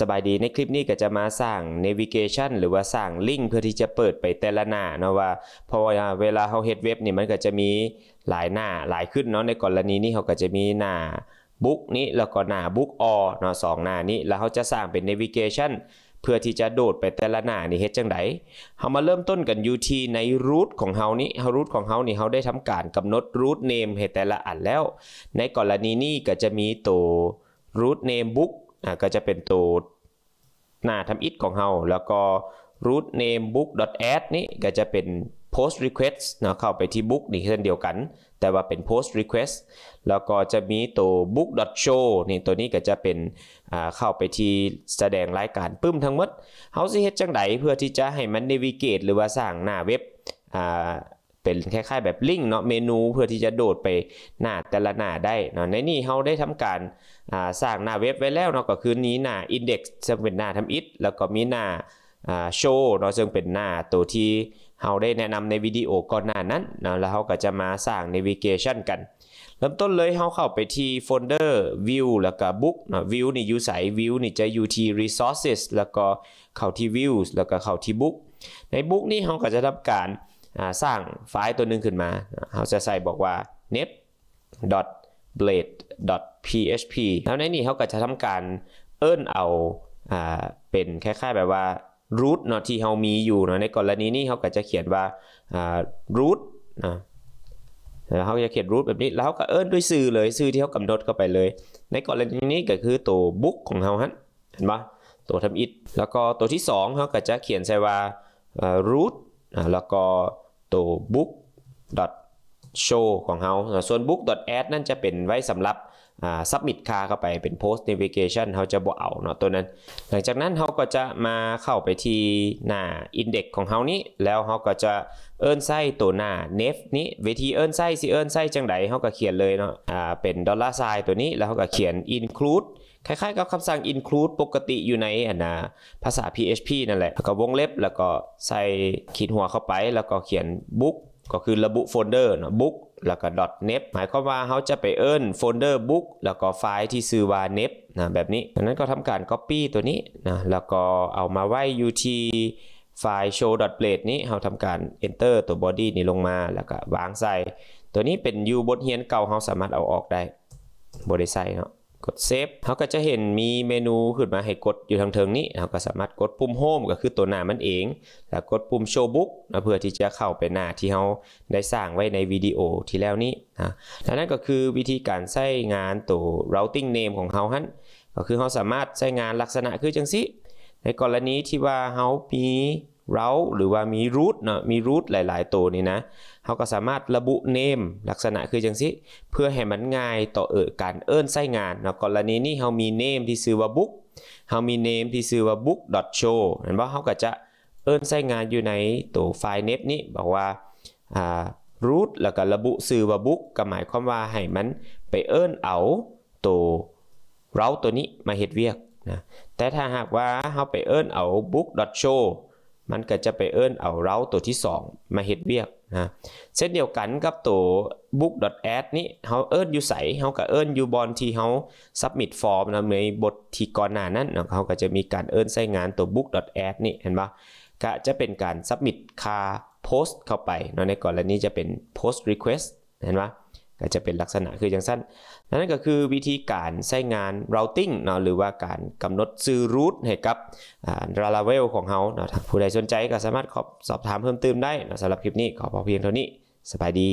สบายดีในคลิปนี้ก็จะมาสร้าง navigation หรือว่าสร้างลิงก์เพื่อที่จะเปิดไปแต่ละหน้าเนาะว่าพอเวลาเขาเฮดเว็บนี่มันก็จะมีหลายหน้าหลายขึ้นเนาะในกรณีนี้เขาก็จะมีหน้าบุ๊กนี้แล้วก็หน้าบุ๊กอเนาะสองหน้านี้แล้วเขาจะสร้างเป็น navigation เพื่อที่จะโดดไปแต่ละหน้านี่เฮ็ดจังไดเรามาเริ่มต้นกันอยู่ที่ในรูทของเฮานี้รูทของเฮานี่เขาได้ทำการกำหนดรูทเนมให้แต่ละอันแล้ว ในกรณีนี้ก็จะมีตัวรูทเนมบุ๊กก็จะเป็นตัวหน้าทำอิทของเราแล้วก็ root name book add นี่ก็จะเป็น post request นะเข้าไปที่ book นี่เช่นเดียวกัน แต่ว่าเป็น post request แล้วก็จะมีตัว book show นี่ตัวนี้ก็จะเป็นเข้าไปที่แสดงรายการปึ้มทั้งหมดเฮาสิเฮ็ดจังไดเพื่อที่จะให้มัน navigate หรือว่าสร้างหน้าเว็บเป็นคล้าย ๆแบบลิงก์เนาะเมนูเพื่อที่จะโดดไปหน้าแต่ละหน้าได้เนาะในนี้เขาได้ทำการสร้างหน้าเว็บไว้แล้วเนาะก็คือนี้หน้า index ซึ่งเป็นหน้าทำอิทแล้วก็มีหน้าโชว์เนาะซึ่งเป็นหน้าตัวที่เราได้แนะนำในวิดีโอก่อนหน้านั้นนะแล้วเราก็จะมาสร้าง n นเวกเกชันกันเริ่มต้นเลยเราเข้าไปที่โฟลเดอร์ view แล้วก็ book นาะ view นี่อยู่ใส่ view นี่จะอยู่ที่ resources แล้วก็เข้าที่ views แล้วก็เข้าที่ book ใน book นี่เราก็จะทำการสร้างไฟล์ตัวนึงขึ้นมาเราจะใส่บอกว่า net blade php แล้วในนี้เขาก็จะทำการ เอิ้นเอาเป็นคล้ายๆแบบว่า root เนาะที่เรามีอยู่เนาะในกรณีนี้เขาก็จะเขียนว่า root นะแล้วเขาจะเขียนรูทแบบนี้แล้วก็เอิ้นด้วยซื่อเลยซื่อที่เขากำหนดเข้าไปเลย ในกรณีนี้ก็คือตัวบุ๊กของเราฮะเห็นปะตัวทำอิดแล้วก็ตัวที่2เขาก็จะเขียนใส่ว่า root แล้วก็ตัว book show ของเขาส่วน book add นั่นจะเป็นไว้สำหรับสับมิดคาเข้าไปเป็น post navigation เขาจะบอเอาเนาะตัวนั้น หลังจากนั้นเขาก็จะมาเข้าไปที่หน้า index ของเขานี้ แล้วเขาก็จะเอิ้นไส้ตัวหน้า n นฟนี้ เวทีเอิ้นไส้สิเอิ้นไส้จังไดเขาก็เขียนเลยเนาะเป็นดอลลาร์ไซา์ตัวนี้ แล้วเขาก็เขียน include คล้าย ๆกับคำสั่ง include ปกติอยู่ในนนะภาษา PHP นั่นแหละแล้วก็วงเล็บแล้วก็ใส่ขีดหัวเข้าไป แล้วก็เขียน book ก็คือระบุโฟลเดอร์นะบุ๊กแล้วก็ .net หมายความว่าเขาจะไปเอิ้นโฟลเดอร์บุ๊กแล้วก็ไฟล์ที่ซื้อว่าน็บนะแบบนี้ดังนั้นก็ทำการ copy ตัวนี้นะแล้วก็เอามาไว้ u ยูทีไฟล์ show plate นี้เราทำการ enter ตัว body นี้ลงมาแล้วก็วางใส่ ตัวนี้เป็นยูบทเฮียนเก่าเราสามารถเอาออกได้บิไซ้สเนาะกดเซฟเขาก็จะเห็นมีเมนูขึ้นมาให้กดอยู่ทางเทิงนี้เราก็สามารถกดปุ่มโฮมก็คือตัวหน้ามันเอง แล้วกดปุ่มโชว์บุ๊กเพื่อที่จะเข้าไปหน้าที่เราได้สร้างไว้ในวิดีโอที่แล้วนี้นะและนั่นก็คือวิธีการใช้งานตัว routing name ของเขาฮันก็คือเราสามารถใช้งานลักษณะคือจังสิ ในกรณีที่ว่าเรามีเราหรือว่ามีรูทเนาะ มีรูทหลายๆตัวนี่นะเขาก็สามารถระบุเนมลักษณะคือจังสิเพื่อให้มันง่ายต่อเอ่อการเอิ้นใส้งานเนาะกรณีนี้เขามีเนมที่ซื้อว่าบุ๊กเขามีเนมที่ซื้อว่า book.show เห็นว่าเขาก็จะเอิ้นใส้งานอยู่ในตัวไฟล์เน็นี้บอกว่ารูทแล้วก็ระบุซื้อว่าบุ๊กก็หมายความว่าให้มันไปเอิ้นเอาตัวเราตัวนี้มาเฮ็ดเวียกนะ แต่ถ้าหากว่าเขาไปเอิ้นเอา book.show มันก็จะไปเอิ้นเอาเราตัวที่ 2 มาเฮ็ดเวียกนะเช่นเดียวกันกับตัว book.add นี้เฮาเอิ้นอยู่ใสเฮาก็เอิ้นอยู่บอนที่เฮา submit form นะในบทที่ก่อนหน้านั้นเฮาก็จะมีการเอิ้นใช้งานตัว book.add นี่เห็นปะก็จะเป็นการ submit ค่า post เข้าไปเนาะในกรณีจะเป็น post request เห็นปะก็จะเป็นลักษณะคืออย่างสั้น นั่นก็คือวิธีการใช้งาน routing เนาะหรือว่าการกำหนดซื้อ root ให้กับ Laravel ของเขาเนาะผู้ใดสนใจก็สามารถสอบถามเพิ่มเติมได้นะสำหรับคลิปนี้ขอพอเพียงเท่านี้สบายดี